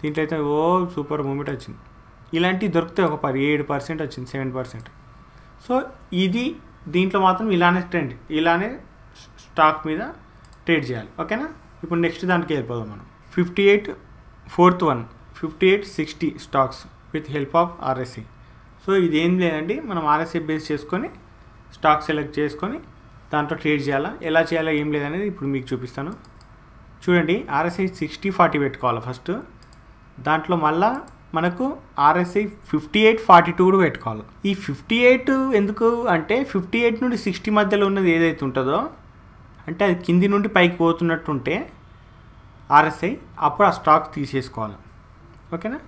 [SPEAKER 1] దీంట్లో అయితే ఓ సూపర్ మూమెంట్ వచ్చింది ఇలాంటివి దొరుకుతాయి ఒక పర్ ఏడు పర్సెంట్ వచ్చింది సెవెన్ పర్సెంట్ సో ఇది దీంట్లో మాత్రం ఇలానే ట్రెండ్ ఇలానే స్టాక్ మీద ట్రేడ్ చేయాలి ఓకేనా ఇప్పుడు నెక్స్ట్ దానికి వెళ్ళిపోదాం మనం fifty eight fourth one fifty eight sixty stocks with help of RSI so ఇది ఏం లేదండి మనం ఆర్ఎస్ఐ బేస్ చేసుకొని స్టాక్ సెలెక్ట్ చేసుకొని దాంట్లో ట్రేడ్ చేయాలా ఎలా చేయాలా ఏం లేదనేది ఇప్పుడు మీకు చూపిస్తాను చూడండి ఆర్ఎస్ఐ సిక్స్టీ ఫార్టీ పెట్టుకోవాలి ఫస్ట్ దాంట్లో మళ్ళీ మనకు RSI fifty eight forty two కూడా పెట్టుకోవాలి ఈ ఫిఫ్టీ ఎయిట్ ఎందుకు అంటే ఫిఫ్టీ ఎయిట్ నుండి సిక్స్టీ మధ్యలో ఉన్నది ఏదైతే ఉంటుందో అంటే అది కింది నుండి పైకి పోతున్నట్టుంటే ఆర్ఎస్ఐ అప్పుడు ఆ స్టాక్ తీసేసుకోవాలి ఓకేనా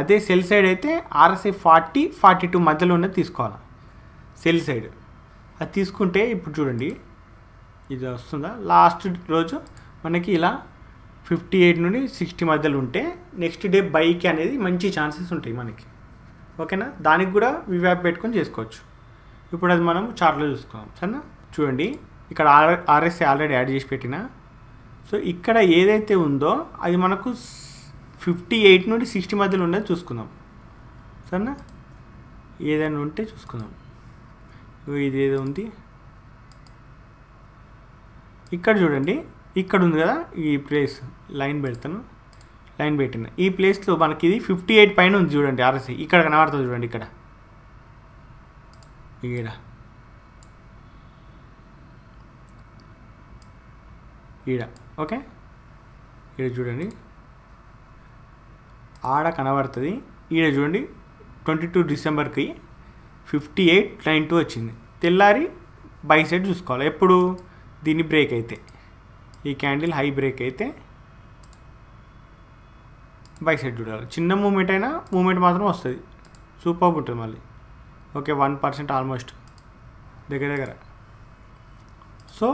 [SPEAKER 1] అదే సెల్ సైడ్ అయితే ఆర్ఎస్ఐ ఫార్టీ ఫార్టీ టూ మధ్యలో ఉన్నది తీసుకోవాలి సెల్ సైడ్ అది తీసుకుంటే ఇప్పుడు చూడండి ఇది వస్తుందా లాస్ట్ రోజు మనకి ఇలా ఫిఫ్టీ ఎయిట్ నుండి సిక్స్టీ మధ్యలో ఉంటే నెక్స్ట్ డే బైక్ అనేది మంచి ఛాన్సెస్ ఉంటాయి మనకి ఓకేనా దానికి కూడా వివ్యాప్ పెట్టుకొని చేసుకోవచ్చు ఇప్పుడు అది మనం చార్ట్లో చూసుకుందాం సరేనా చూడండి ఇక్కడ ఆర్ ఆర్ఎస్ఏ ఆల్రెడీ యాడ్ చేసి పెట్టిన సో ఇక్కడ ఏదైతే ఉందో అది మనకు ఫిఫ్టీ ఎయిట్ నుండి సిక్స్టీ మధ్యలో ఉండేది చూసుకుందాం సరేనా ఏదైనా ఉంటే చూసుకుందాం ఇది ఏదో ఉంది ఇక్కడ చూడండి ఇక్కడ ఉంది కదా ఈ ప్లేస్ లైన్ పెడతాను లైన్ పెట్టిన ఈ ప్లేస్లో మనకి ఇది ఫిఫ్టీ ఎయిట్ పైన ఉంది చూడండి ఆర్ఎస్ ఇక్కడ కనబడుతుంది చూడండి ఇక్కడ ఇక్కడ ఈడ ఓకే ఈడ చూడండి ఆడ కనబడుతుంది ఈడ చూడండి ట్వంటీ టూ డిసెంబర్కి ఫిఫ్టీ ఎయిట్ నైన్ టూ వచ్చింది తెల్లారి బై సైడ్ చూసుకోవాలి ఎప్పుడు దీన్ని బ్రేక్ అయితే ఈ క్యాండిల్ హై బ్రేక్ అయితే బై సైడ్ చూడాలి చిన్న మూమెంట్ అయినా మూమెంట్ మాత్రం వస్తుంది సూపర్ ఉంటుంది మళ్ళీ ఓకే వన్ పర్సెంట్ ఆల్మోస్ట్ దగ్గర దగ్గర సో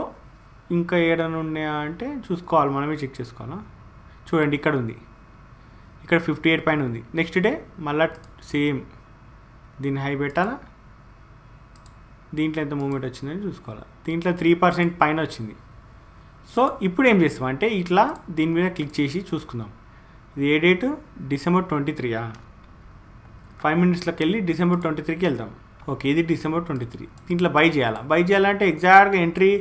[SPEAKER 1] ఇంకా ఏడన్నా ఉన్నాయా అంటే చూసుకోవాలి మనమే చెక్ చేసుకోవాలా చూడండి ఇక్కడ ఉంది ఇక్కడ ఫిఫ్టీ ఎయిట్ పైన ఉంది నెక్స్ట్ డే మళ్ళా సేమ్ దీన్ని హై పెట్టాలా దీంట్లో ఎంత మూమెంట్ వచ్చిందని చూసుకోవాలా దీంట్లో త్రీ పర్సెంట్ పైన వచ్చింది సో ఇప్పుడు ఏం చేస్తాం అంటే ఇట్లా దీని మీద క్లిక్ చేసి చూసుకుందాం ఇది ఏ డేటు డిసెంబర్ ట్వంటీ త్రీయా ఫైవ్ మినిట్స్లోకి వెళ్ళి డిసెంబర్ ట్వంటీ త్రీకి వెళ్దాం ఓకే ఇది డిసెంబర్ ట్వంటీ త్రీ దీంట్లో బై చేయాలా బై చేయాలంటే ఎగ్జాక్ట్గా ఎంట్రీ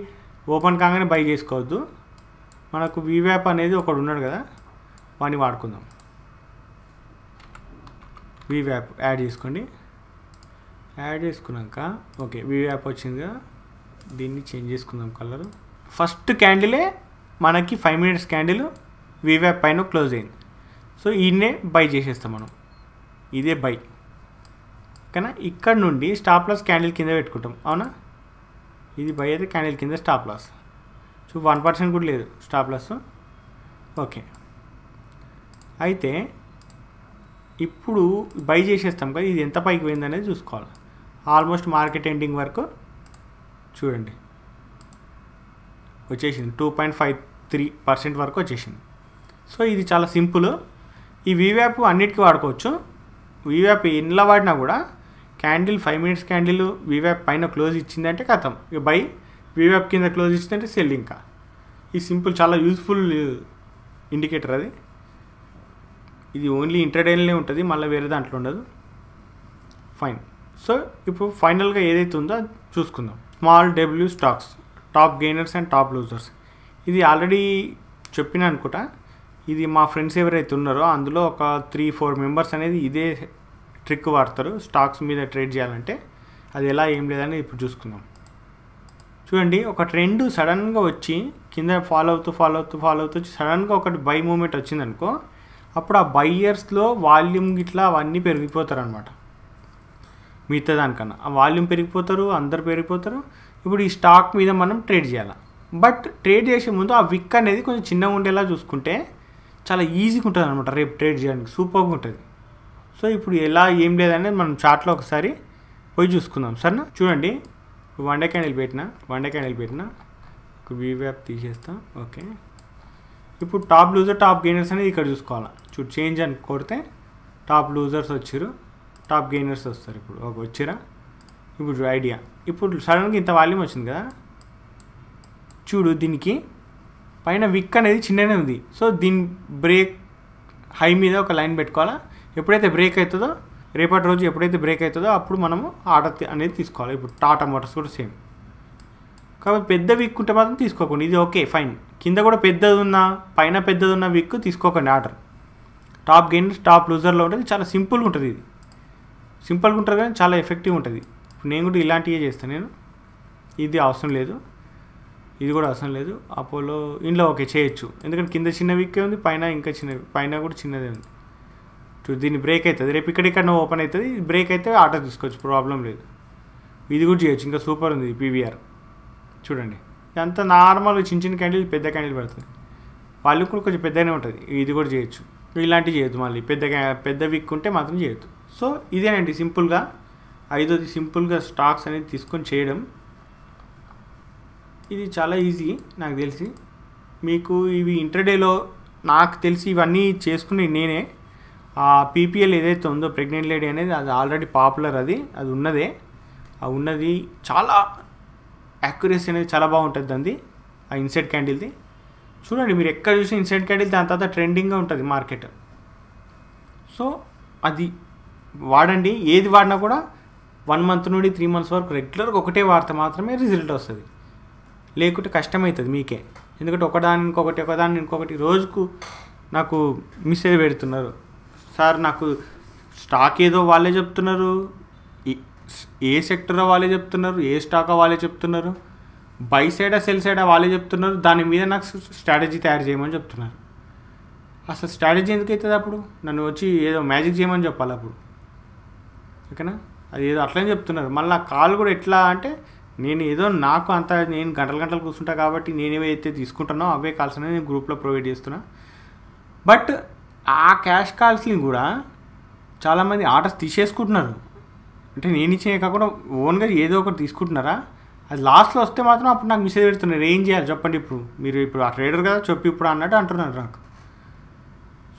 [SPEAKER 1] ఓపెన్ కాగానే బై చేసుకోవద్దు మనకు వివ్యాప్ అనేది ఒకడు ఉన్నాడు కదా వాడిని వాడుకుందాం వివ్యాప్ యాడ్ చేసుకోండి యాడ్ చేసుకున్నాక ఓకే వివ్యాప్ వచ్చింది కదా దీన్ని చేంజ్ చేసుకుందాం కలరు ఫస్ట్ క్యాండిలే మనకి ఫైవ్ మినిట్స్ క్యాండిల్ వివ్యాప్ పైన క్లోజ్ అయింది సో ఈయనే బై చేసేస్తాం మనం ఇదే బై కానీ ఇక్కడ నుండి స్టాప్ లాస్ క్యాండిల్ కింద పెట్టుకుంటాం అవునా ఇది బై అయితే క్యాండిల్ కింద stop loss so one percent కూడా లేదు స్టాప్ లాస్ ఓకే అయితే ఇప్పుడు బై చేసేస్తాం కదా ఇది ఎంత పైకి పోయిందనేది చూసుకోవాలి ఆల్మోస్ట్ మార్కెట్ ఎండింగ్ వరకు చూడండి వచ్చేసింది two point five three percent వరకు వచ్చేసింది సో ఇది చాలా సింపుల్ ఈ వీవ్యాప్ అన్నిటికీ వాడుకోవచ్చు వీవ్యాప్ ఇంట్లో వాడినా కూడా క్యాండిల్ ఫైవ్ మినిట్స్ క్యాండిల్ వీవ్యాప్ పైన క్లోజ్ ఇచ్చిందంటే కథం ఇక బై వీవ్యాప్ కింద క్లోజ్ ఇచ్చిందంటే సెల్ ఇంకా ఈ సింపుల్ చాలా యూజ్ఫుల్ ఇండికేటర్ అది ఇది ఓన్లీ ఇంటర్డైన్లే ఉంటుంది మళ్ళీ వేరే దాంట్లో ఉండదు ఫైన్ సో ఇప్పుడు ఫైనల్గా ఏదైతే ఉందో చూసుకుందాం small W stocks top gainers and top losers ఇది ఆల్రెడీ చెప్పిన అనుకుంటా ఇది మా ఫ్రెండ్స్ ఎవరైతే ఉన్నారో అందులో ఒక త్రీ ఫోర్ మెంబర్స్ అనేది ఇదే ట్రిక్ వాడతారు స్టాక్స్ మీద ట్రేడ్ చేయాలంటే అది ఎలా ఏం లేదని ఇప్పుడు చూసుకుందాం చూడండి ఒక ట్రెండ్ సడన్గా వచ్చి కింద ఫాలో అవుతూ ఫాలో అవుతూ ఫాలో అవుతూ వచ్చి సడన్గా ఒకటి బై మూమెంట్ వచ్చిందనుకో అప్పుడు ఆ బయ్యర్స్లో వాల్యూమ్ గిట్లా అవన్నీ పెరిగిపోతారు అనమాట మిగతా దానికన్నా ఆ వాల్యూమ్ పెరిగిపోతారు అందరు పెరిగిపోతారు ఇప్పుడు ఈ స్టాక్ మీద మనం ట్రేడ్ చేయాలి బట్ ట్రేడ్ చేసే ముందు ఆ విక్ అనేది కొంచెం చిన్నగా ఉండేలా చూసుకుంటే చాలా ఈజీగా ఉంటుంది అనమాట రేపు ట్రేడ్ చేయడానికి సూపర్గా ఉంటుంది సో ఇప్పుడు ఎలా ఏం లేదనేది మనం చార్ట్లో ఒకసారి పోయి చూసుకుందాం సరేనా చూడండి వన్ డే క్యాండిల్ పెట్టిన వన్ డే క్యాండిల్ పెట్టిన ఒక వీవ్యాప్ తీసేస్తాం ఓకే ఇప్పుడు టాప్ లూజర్ టాప్ గెయినర్స్ అనేది ఇక్కడ చూసుకోవాలి చూ చేంజ్ అని కొడితే టాప్ లూజర్స్ వచ్చారు టాప్ గెయినర్స్ వస్తారు ఇప్పుడు ఒక వచ్చిరా ఇప్పుడు ఐడియా ఇప్పుడు సడన్గా ఇంత వాల్యూమ్ వచ్చింది కదా చూడు దీనికి పైన విక్ అనేది చిన్ననే ఉంది సో దీని బ్రేక్ హై మీద ఒక లైన్ పెట్టుకోవాలా ఎప్పుడైతే బ్రేక్ అవుతుందో రేపటి రోజు ఎప్పుడైతే బ్రేక్ అవుతుందో అప్పుడు మనము ఆర్డర్ అనేది తీసుకోవాలి ఇప్పుడు టాటా మోటార్స్ కూడా సేమ్ కాబట్టి పెద్ద విక్ ఉంటే మాత్రం తీసుకోకండి ఇది ఓకే ఫైన్ కింద కూడా పెద్దది ఉన్న పైన పెద్దది ఉన్న విక్ తీసుకోకండి ఆర్డర్ టాప్ గెయిన్ టాప్ లూజర్లో ఉంటుంది చాలా సింపుల్గా ఉంటుంది ఇది సింపుల్గా ఉంటుంది కానీ చాలా ఎఫెక్టివ్ ఉంటుంది ఇప్పుడు నేను కూడా ఇలాంటివే చేస్తాను నేను ఇది అవసరం లేదు ఇది కూడా అవసరం లేదు అపోలో ఇంట్లో ఓకే చేయొచ్చు ఎందుకంటే కింద చిన్న వీక్కే ఉంది పైన ఇంకా చిన్న పైన కూడా చిన్నదే ఉంది దీన్ని బ్రేక్ అవుతుంది రేపు ఇక్కడిక్కడ ఓపెన్ అవుతుంది బ్రేక్ అయితే ఆర్డర్ తీసుకోవచ్చు ప్రాబ్లం లేదు ఇది కూడా చేయొచ్చు ఇంకా సూపర్ ఉంది పీవీఆర్ చూడండి అంతా నార్మల్ చిన్న చిన్న క్యాండిల్ పెద్ద క్యాండిల్ పెడుతుంది వాళ్ళు కూడా కొంచెం పెద్దగానే ఉంటుంది ఇది కూడా చేయొచ్చు ఇలాంటివి చేయొద్దు మళ్ళీ పెద్ద పెద్ద విక్ ఉంటే మాత్రం చేయొద్దు సో ఇదేనండి సింపుల్గా ఐదోది సింపుల్గా స్టాక్స్ అనేది తీసుకొని చేయడం ఇది చాలా ఈజీ నాకు తెలిసి మీకు ఇవి ఇంటర్డేలో నాకు తెలిసి ఇవన్నీ చేసుకుని నేనే ఆ పీపీఎల్ ఏదైతే ఉందో ప్రెగ్నెంట్ లేడీ అనేది అది ఆల్రెడీ పాపులర్ అది అది ఉన్నదే ఆ ఉన్నది చాలా యాక్యురసీ అనేది చాలా బాగుంటుంది అంది ఆ ఇన్సైడ్ క్యాండిల్ది చూడండి మీరు ఎక్కడ చూసిన ఇన్సైడ్ క్యాండిల్ దాని తర్వాత ట్రెండింగ్గా ఉంటుంది మార్కెట్ సో అది వాడండి ఏది వాడినా కూడా వన్ మంత్ నుండి త్రీ మంత్స్ వరకు రెగ్యులర్గా ఒకటే వార్త మాత్రమే రిజల్ట్ వస్తుంది లేకుంటే కష్టమవుతుంది మీకే ఎందుకంటే ఒకదాని ఇంకొకటి ఒకదాని ఇంకొకటి రోజుకు నాకు మిస్సేజ్ పెడుతున్నారు సార్ నాకు స్టాక్ ఏదో వాళ్ళే చెప్తున్నారు ఏ సెక్టరో వాళ్ళే చెప్తున్నారు ఏ స్టాకో వాళ్ళే చెప్తున్నారు బై సైడా సెల్ సైడా వాళ్ళే చెప్తున్నారు దాని మీద నాకు స్ట్రాటజీ తయారు చేయమని చెప్తున్నారు అసలు స్ట్రాటజీ ఎందుకు అవుతుంది అప్పుడు నన్ను వచ్చి ఏదో మ్యాజిక్ చేయమని చెప్పాలి అప్పుడు ఓకేనా అది ఏదో అట్లనే చెప్తున్నారు మళ్ళీ ఆ కాల్ కూడా ఎట్లా అంటే నేను ఏదో నాకు అంత నేను గంటలు గంటలు కూర్చుంటా కాబట్టి నేను ఏవైతే తీసుకుంటానో అవే కాల్స్ అనేది నేను గ్రూప్లో ప్రొవైడ్ చేస్తున్నా బట్ ఆ క్యాష్ కాల్స్ని కూడా చాలామంది ఆర్డర్స్ తీసేసుకుంటున్నారు అంటే నేను ఇచ్చే కాకుండా ఓన్గా ఏదో ఒకటి తీసుకుంటున్నారా అది లాస్ట్లో వస్తే మాత్రం అప్పుడు నాకు మెసేజ్ పెడుతున్నారు ఏం చేయాలి చెప్పండి ఇప్పుడు మీరు ఇప్పుడు ఆ ట్రేడర్ కదా చెప్పి ఇప్పుడు అన్నట్టు అంటున్నారు నాకు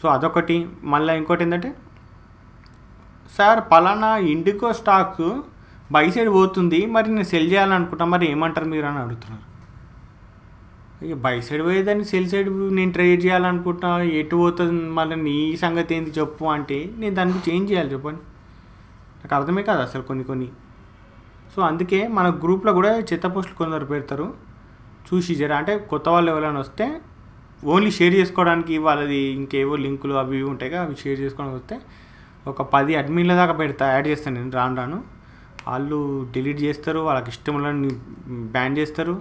[SPEAKER 1] సో అదొకటి మళ్ళీ ఇంకోటి ఏంటంటే సార్ పలానా ఇండికో స్టాక్ బై సైడ్ పోతుంది మరి నేను సెల్ చేయాలనుకుంటా మరి ఏమంటారు మీరు అని అడుగుతున్నారు ఇక బై సైడ్ పోయేదాన్ని సెల్ సైడ్ నేను ట్రేడ్ చేయాలనుకుంటా ఎటు పోతుంది మళ్ళీ నీ సంగతి ఏంది చెప్పు అంటే నేను దానికి చేంజ్ చేయాలి చెప్పండి నాకు అర్థమే కాదు అసలు కొన్ని కొన్ని సో అందుకే మన గ్రూప్లో కూడా చెత్త పోస్టులు కొందరు పెడతారు చూసి జరా అంటే కొత్త వాళ్ళు ఎవరైనా వస్తే ఓన్లీ షేర్ చేసుకోవడానికి వాళ్ళది ఇంకేవో లింకులు అవి ఇవి ఉంటాయి అవి షేర్ చేసుకోవడానికి వస్తే ఒక పది అడ్మిన్ల దాకా పెడతా యాడ్ చేస్తాను నేను రాను రాను వాళ్ళు డిలీట్ చేస్తారు వాళ్ళకి ఇష్టములని బ్యాన్ చేస్తారు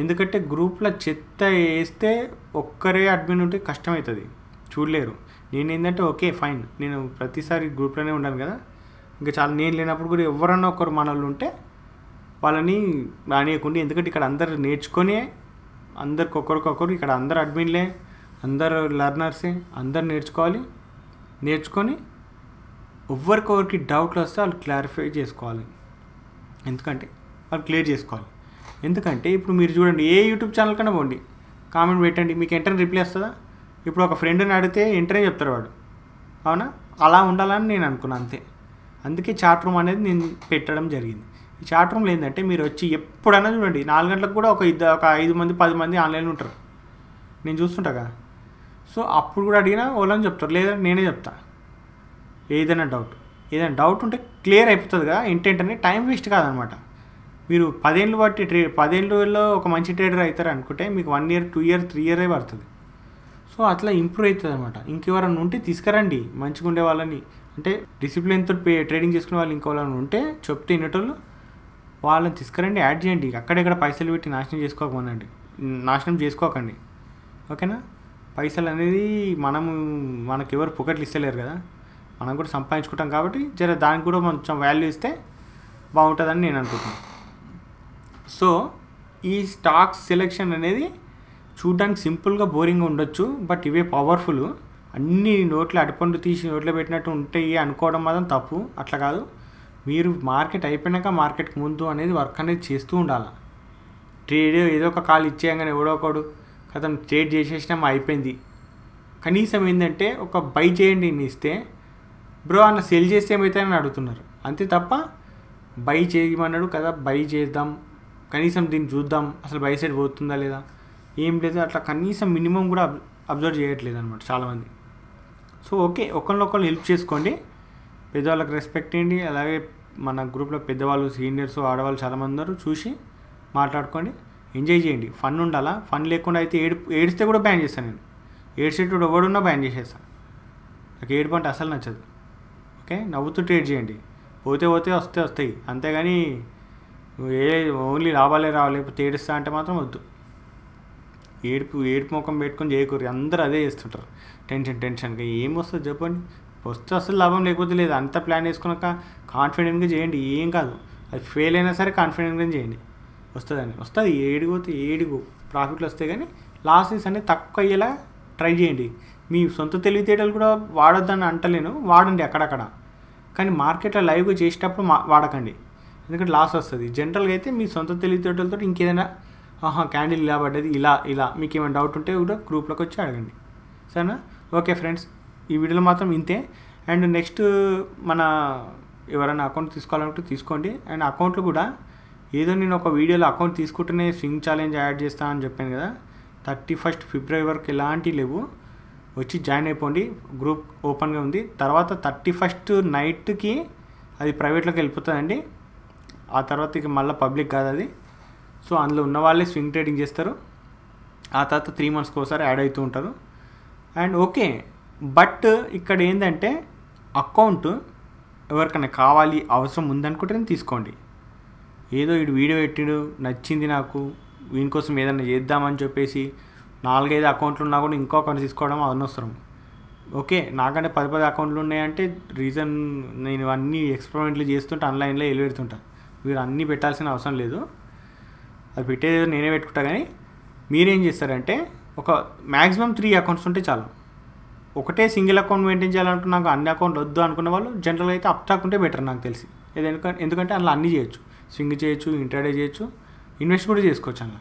[SPEAKER 1] ఎందుకంటే గ్రూప్లో చెత్త వేస్తే ఒక్కరే అడ్మిన్ ఉంటే కష్టమవుతుంది చూడలేరు నేను ఏంటంటే ఓకే ఫైన్ నేను ప్రతిసారి గ్రూప్లోనే ఉంటాను కదా ఇంకా చాలా నేను లేనప్పుడు కూడా ఎవరన్నా ఒకరు మన వాళ్ళు ఉంటే వాళ్ళని రానియకుండా ఎందుకంటే ఇక్కడ అందరు నేర్చుకొని అందరికి ఒకరికొకరు ఇక్కడ అందరు అడ్మిన్లే అందరు లర్నర్సే అందరు నేర్చుకోవాలి నేర్చుకొని ఎవరికొవరికి డౌట్లు వస్తే వాళ్ళు క్లారిఫై చేసుకోవాలి ఎందుకంటే వాళ్ళు క్లియర్ చేసుకోవాలి ఎందుకంటే ఇప్పుడు మీరు చూడండి ఏ యూట్యూబ్ ఛానల్ కన్నా పోండి కామెంట్ పెట్టండి మీకు ఎంటర్ రిప్లై వస్తుందా ఇప్పుడు ఒక ఫ్రెండ్ని అడిగితే వెంటనే చెప్తారు వాడు అవునా అలా ఉండాలని నేను అనుకున్నాను అంతే అందుకే చాట్ రూమ్ అనేది నేను పెట్టడం జరిగింది ఈ చాట్ రూమ్లో ఏంటంటే మీరు వచ్చి ఎప్పుడైనా చూడండి నాలుగు గంటలకు కూడా ఒక ఇద్దరు ఒక ఐదు మంది పది మంది ఆన్లైన్ ఉంటారు నేను చూస్తుంటా కదా సో అప్పుడు కూడా అడిగినా వాళ్ళని చెప్తారు లేదా నేనే చెప్తాను ఏదైనా డౌట్ ఏదైనా డౌట్ ఉంటే క్లియర్ అయిపోతుంది కదా ఇంటెంట్ అనేది టైం వేస్ట్ కాదనమాట మీరు పదేళ్ళు బట్టి ట్రే పదేళ్ళలో ఒక మంచి ట్రేడర్ అవుతారు అనుకుంటే మీకు one year two year three ఇయరే పడుతుంది సో అట్లా ఇంప్రూవ్ అవుతుంది అనమాట ఇంకెవరన్నా ఉంటే తీసుకురండి మంచిగా ఉండే వాళ్ళని అంటే డిసిప్లిన్తో ట్రేడింగ్ చేసుకునే వాళ్ళు ఇంకెవరైనా ఉంటే చెప్తే తినేటోళ్ళు వాళ్ళని తీసుకురండి యాడ్ చేయండి అక్కడెక్కడ పైసలు పెట్టి నాశనం చేసుకోకమనండి నాశనం చేసుకోకండి ఓకేనా పైసలు అనేది మనము ఎవరు పొకెట్లు ఇస్తలేరు కదా మనం కూడా సంపాదించుకుంటాం కాబట్టి జర దానికి కూడా కొంచెం వాల్యూ ఇస్తే బాగుంటుందని నేను అనుకుంటున్నాను సో ఈ స్టాక్స్ సెలెక్షన్ అనేది చూడడానికి సింపుల్గా బోరింగ్ ఉండొచ్చు బట్ ఇవే పవర్ఫుల్ అన్ని నోట్లు అడిపండు తీసి నోట్లో పెట్టినట్టు ఉంటాయి అనుకోవడం మాత్రం తప్పు అట్లా కాదు మీరు మార్కెట్ అయిపోయినాక మార్కెట్కి ముందు అనేది వర్క్ అనేది చేస్తూ ఉండాలి ట్రేడ్ ఏదో ఒక కాల్ ఇచ్చేయంగానే ఎవడో ఒకడు కథం ట్రేడ్ చేసేసినామో అయిపోయింది కనీసం ఏంటంటే ఒక బై చేయండి ఇస్తే బ్రో అన్న సెల్ చేస్తే ఏమైతే అని అడుగుతున్నారు అంతే తప్ప బై చేయమన్నాడు కదా బై చేద్దాం కనీసం దీన్ని చూద్దాం అసలు బై సైడ్ పోతుందా లేదా ఏం లేదు అట్లా కనీసం మినిమం కూడా అబ్జర్వ్ చేయట్లేదు అనమాట చాలామంది సో ఓకే ఒకరినొకరు హెల్ప్ చేసుకోండి పెద్దవాళ్ళకి రెస్పెక్ట్ ఇవ్వండి అలాగే మన గ్రూప్లో పెద్దవాళ్ళు సీనియర్స్ ఆడవాళ్ళు చాలామంది ఉన్నారు చూసి మాట్లాడుకోండి ఎంజాయ్ చేయండి ఫన్ ఉండాలా ఫన్ లేకుండా అయితే ఏడు ఏడిస్తే కూడా బ్యాన్ చేస్తాను నేను ఏడ్చేటప్పుడు ఎవడున్నా బ్యాన్ చేసేస్తాను నాకు ఏడుపు అంటే అసలు నచ్చదు ఓకే నవ్వుతూ ట్రేడ్ చేయండి పోతే పోతే వస్తే వస్తాయి అంతేగాని ఏ ఓన్లీ లాభాలే రావాలి లేకపోతే అంటే మాత్రం వద్దు ఏడుపు ఏడుపు ముఖం పెట్టుకొని చేయకూరు అందరూ అదే చేస్తుంటారు టెన్షన్ టెన్షన్గా ఏం వస్తుంది చెప్పండి వస్తే అసలు లాభం లేకపోతే లేదు అంత ప్లాన్ వేసుకున్నాక కాన్ఫిడెంట్గా చేయండి ఏం కాదు అది ఫెయిల్ అయినా సరే కాన్ఫిడెంట్గా చేయండి వస్తుందని వస్తుంది ఏడిపోతే ఏడుగు ప్రాఫిట్లు వస్తే కానీ లాసెస్ అనేది తక్కువ అయ్యేలా ట్రై చేయండి మీ సొంత తెలివితేటలు కూడా వాడొద్దని అంటలేను వాడండి అక్కడక్కడ కానీ మార్కెట్లో లైవ్గా చేసేటప్పుడు మా వాడకండి ఎందుకంటే లాస్ వస్తుంది జనరల్గా అయితే మీ సొంత తెలివితేటలతో ఇంకేదైనా ఆహా క్యాండిల్ ఇలా పడ్డది ఇలా ఇలా మీకు ఏమైనా డౌట్ ఉంటే కూడా గ్రూప్లోకి వచ్చి అడగండి సరేనా ఓకే ఫ్రెండ్స్ ఈ వీడియోలో మాత్రం ఇంతే అండ్ నెక్స్ట్ మన ఎవరైనా అకౌంట్ తీసుకోవాలనుకుంటే తీసుకోండి అండ్ అకౌంట్లు కూడా ఏదో నేను ఒక వీడియోలో అకౌంట్ తీసుకుంటేనే స్వింగ్ ఛాలెంజ్ యాడ్ చేస్తానని చెప్పాను కదా థర్టీ ఫస్ట్ ఫిబ్రవరి వరకు ఎలాంటివి లేవు వచ్చి జాయిన్ అయిపోండి గ్రూప్ ఓపెన్గా ఉంది తర్వాత థర్టీ ఫస్ట్ నైట్కి అది ప్రైవేట్లోకి వెళ్ళిపోతుందండి ఆ తర్వాత ఇక మళ్ళీ పబ్లిక్ కాదు అది సో అందులో ఉన్న వాళ్ళే స్వింగ్ ట్రేడింగ్ చేస్తారు ఆ తర్వాత త్రీ మంత్స్కి ఒకసారి యాడ్ అవుతూ ఉంటారు అండ్ ఓకే బట్ ఇక్కడ ఏంటంటే అకౌంట్ ఎవరికైనా కావాలి అవసరం ఉందనుకుంటే నేను తీసుకోండి ఏదో ఇటు వీడియో పెట్టిడు నచ్చింది నాకు దీనికోసం ఏదైనా చేద్దామని చెప్పేసి నాలుగైదు అకౌంట్లు ఉన్నా కూడా ఇంకో అకౌంట్ తీసుకోవడం అనవసరం ఓకే నాకంటే పది పది అకౌంట్లు ఉన్నాయంటే రీజన్ నేను అన్నీ ఎక్స్పెరిమెంట్లు చేస్తుంటే ఆన్లైన్లో వెలువెడుతుంటా మీరు అన్నీ పెట్టాల్సిన అవసరం లేదు అది పెట్టేది నేనే పెట్టుకుంటా కానీ మీరేం చేస్తారంటే ఒక మ్యాక్సిమం త్రీ అకౌంట్స్ ఉంటే చాలు ఒకటే సింగిల్ అకౌంట్ మెయింటైన్ చేయాలనుకున్నాక అన్ని అకౌంట్లు వద్దు అనుకున్న వాళ్ళు జనరల్గా అయితే అప్టాక్ ఉంటే బెటర్ నాకు తెలిసి ఎందుకంటే ఎందుకంటే అందులో అన్నీ చేయొచ్చు స్వింగ్ చేయొచ్చు ఇంటర్డే చేయొచ్చు ఇన్వెస్ట్ కూడా చేసుకోవచ్చు అలా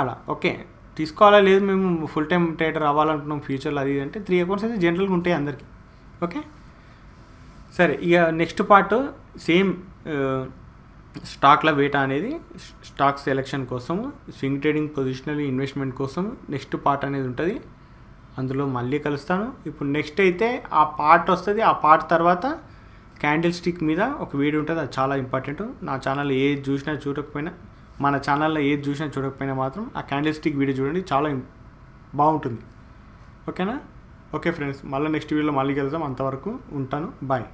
[SPEAKER 1] అలా ఓకే తీసుకోవాలా లేదు మేము ఫుల్ టైం థియేటర్ అవ్వాలనుకున్నాం ఫ్యూచర్లో అది అంటే త్రీ అకౌంట్స్ అయితే జనరల్గా ఉంటాయి అందరికీ ఓకే సరే ఇక నెక్స్ట్ పార్ట్ సేమ్ స్టాక్ల వేట అనేది స్టాక్ సెలెక్షన్ కోసం స్వింగ్ ట్రేడింగ్ పొజిషనల్ ఇన్వెస్ట్మెంట్ కోసం నెక్స్ట్ పార్ట్ అనేది ఉంటుంది అందులో మళ్ళీ కలుస్తాను ఇప్పుడు నెక్స్ట్ అయితే ఆ పార్ట్ వస్తుంది ఆ పార్ట్ తర్వాత క్యాండిల్ స్టిక్ మీద ఒక వీడియో ఉంటుంది అది చాలా ఇంపార్టెంట్ నా ఛానల్ ఏ చూసినా చూడకపోయినా మన ఛానల్లో ఏది చూసినా చూడకపోయినా మాత్రం ఆ క్యాండిల్ స్టిక్ వీడియో చూడండి చాలా బాగుంటుంది ఓకేనా ఓకే ఫ్రెండ్స్ మళ్ళీ నెక్స్ట్ వీడియోలో మళ్ళీ కలుద్దాం అంతవరకు ఉంటాను బాయ్